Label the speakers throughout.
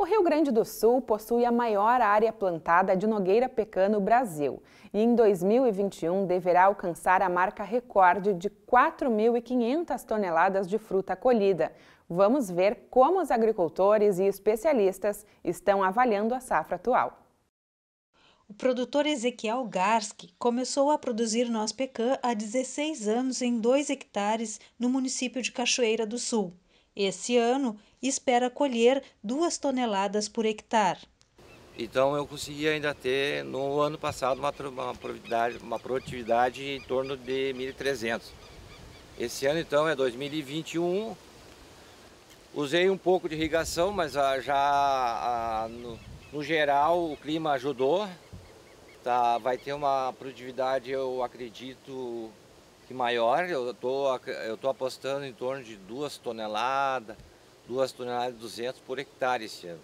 Speaker 1: O Rio Grande do Sul possui a maior área plantada de nogueira pecã no Brasil e em 2021 deverá alcançar a marca recorde de 4.500 toneladas de fruta colhida. Vamos ver como os agricultores e
Speaker 2: especialistas estão
Speaker 1: avaliando a safra atual. O produtor Ezequiel Garski começou a produzir noz-pecã há 16 anos em 2 hectares no município de Cachoeira do Sul. Esse ano, espera colher 2 toneladas por hectare.
Speaker 2: Então eu consegui ainda ter no ano passado uma, uma, produtividade, uma produtividade em torno de 1.300. Esse ano então é 2021. Usei um pouco de irrigação, mas ah, já ah, no, no, geral o clima ajudou. Tá, vai ter uma produtividade, eu acredito, que maior, eu tô, eu tô apostando em torno de 2 toneladas, 2 toneladas e 200 por hectare esse ano.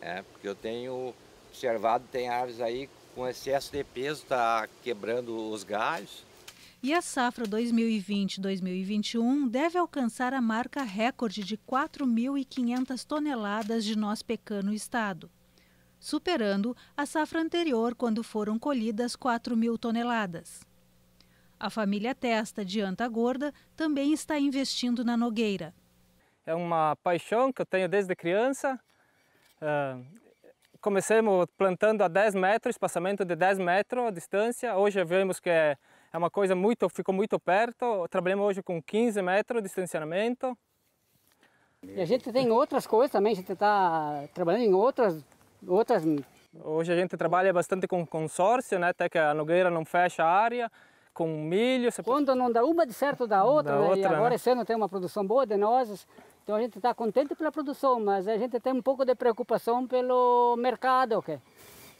Speaker 2: É, porque eu tenho observado, tem árvores aí com excesso de
Speaker 3: peso, está quebrando os galhos.
Speaker 1: E a safra 2020-2021 deve alcançar a marca recorde de 4.500 toneladas de noz pecan no estado, superando a safra anterior, quando foram colhidas 4.000 toneladas. A família Testa de Anta Gorda também está investindo na Nogueira.
Speaker 2: É uma paixão que eu tenho desde criança. Ah, Começamos plantando a 10 metros, espaçamento de 10 metros a distância. Hoje vemos que é, é uma coisa muito, ficou muito perto. Trabalhamos hoje com 15 metros de distanciamento. E a gente tem outras coisas também, a gente está trabalhando em outras, outras... Hoje a gente trabalha bastante com consórcio, né? até que a Nogueira não fecha a área com milho. Você... Quando não dá uma, de certo dá outra. Dá né? outra e né? agora né? esse ano tem uma produção boa de nozes. Então a gente está contente pela produção, mas a gente tem um pouco de preocupação pelo mercado. que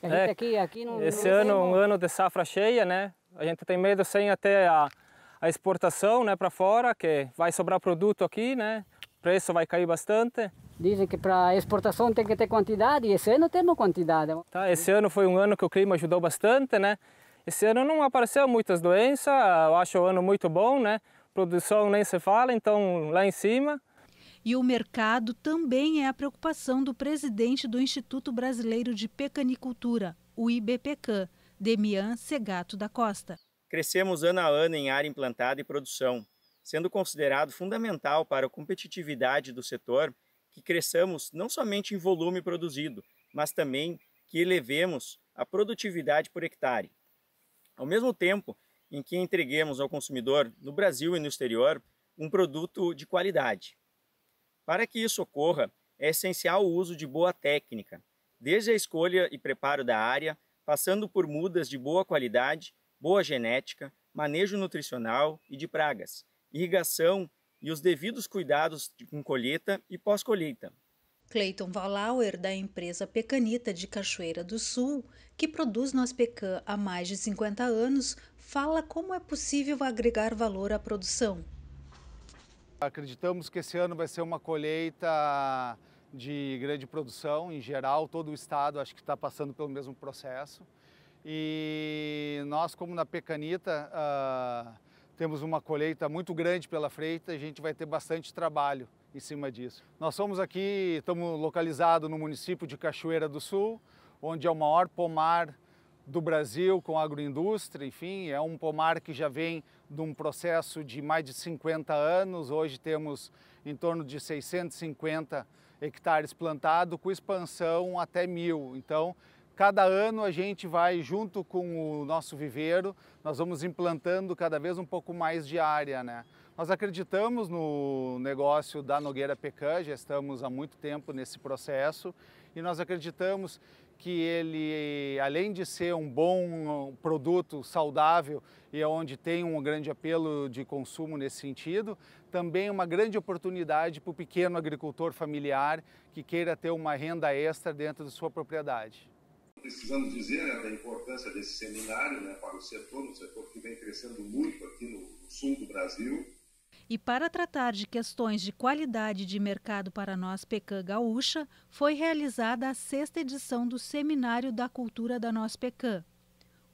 Speaker 2: A gente é, aqui, aqui não, esse não ano, é um ano de safra cheia, né? A gente tem medo sem até a, a exportação né, para fora, que vai sobrar produto aqui, né? preço vai cair bastante. Dizem que para exportação tem que ter quantidade, e esse ano temos quantidade. Tá, esse ano foi um ano que o clima ajudou bastante, né? Esse ano não apareceu muitas doenças, eu acho o ano muito bom, né? Produção nem se fala, então lá em cima. E o mercado também é a preocupação
Speaker 1: do presidente do Instituto Brasileiro de Pecanicultura, o IBPECAN, Demian Segato da Costa.
Speaker 3: Crescemos ano a ano em área implantada e produção, sendo considerado fundamental para a competitividade do setor que cresçamos não somente em volume produzido, mas também que elevemos a produtividade por hectare. Ao mesmo tempo em que entreguemos ao consumidor, no Brasil e no exterior, um produto de qualidade. Para que isso ocorra, é essencial o uso de boa técnica, desde a escolha e preparo da área, passando por mudas de boa qualidade, boa genética, manejo nutricional e de pragas, irrigação e os devidos cuidados com colheita e pós-colheita.
Speaker 1: Clayton Valauer, da empresa Pecanita de Cachoeira do Sul, que produz noz pecan há mais de 50 anos, fala como é possível agregar valor à produção.
Speaker 4: Acreditamos que esse ano vai ser uma colheita de grande produção em geral, todo o estado acho que está passando pelo mesmo processo. E nós, como na Pecanita, ah, temos uma colheita muito grande pela frente, a gente vai ter bastante trabalho em cima disso. Nós somos aqui, estamos localizados no município de Cachoeira do Sul, onde é o maior pomar do Brasil com agroindústria, enfim, é um pomar que já vem de um processo de mais de 50 anos, hoje temos em torno de 650 hectares plantados, com expansão até mil. Então, Cada ano a gente vai, junto com o nosso viveiro, nós vamos implantando cada vez um pouco mais de área. Né? Nós acreditamos no negócio da Nogueira Pecan, já estamos há muito tempo nesse processo e nós acreditamos que ele, além de ser um bom produto saudável e onde tem um grande apelo de consumo nesse sentido, também uma grande oportunidade para o pequeno agricultor familiar que queira ter uma renda extra dentro de sua propriedade precisamos dizer né, da importância desse seminário né, para o setor, um setor que vem crescendo muito aqui no, no sul do Brasil.
Speaker 1: E para tratar de questões de qualidade de mercado para nós Pecan Gaúcha, foi realizada a sexta edição do Seminário da Cultura da Nós Pecan.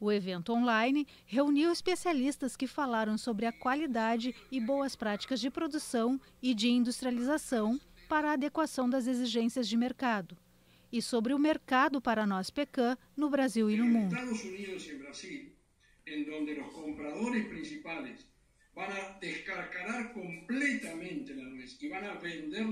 Speaker 1: O evento online reuniu especialistas que falaram sobre a qualidade e boas práticas de produção e de industrialização para a adequação das exigências de mercado e sobre o mercado para nós pecan no Brasil e no mundo.
Speaker 3: Estados Unidos e Brasil, em onde os compradores principais descarcarar
Speaker 4: completamente nuez vender